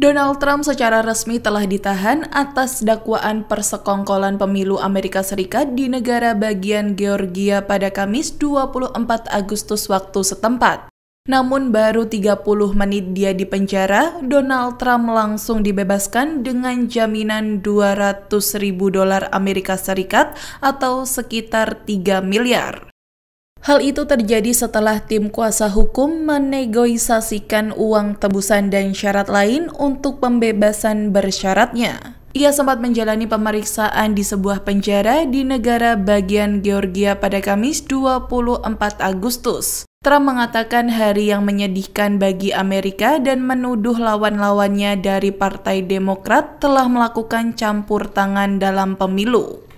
Donald Trump secara resmi telah ditahan atas dakwaan persekongkolan pemilu Amerika Serikat di negara bagian Georgia pada Kamis 24 Agustus waktu setempat. Namun baru 30 menit dia dipenjara, Donald Trump langsung dibebaskan dengan jaminan 200 ribu dolar Amerika Serikat atau sekitar 3 miliar. Hal itu terjadi setelah tim kuasa hukum menegosiasikan uang tebusan dan syarat lain untuk pembebasan bersyaratnya. Ia sempat menjalani pemeriksaan di sebuah penjara di negara bagian Georgia pada Kamis 24 Agustus. Trump mengatakan hari yang menyedihkan bagi Amerika dan menuduh lawan-lawannya dari Partai Demokrat telah melakukan campur tangan dalam pemilu.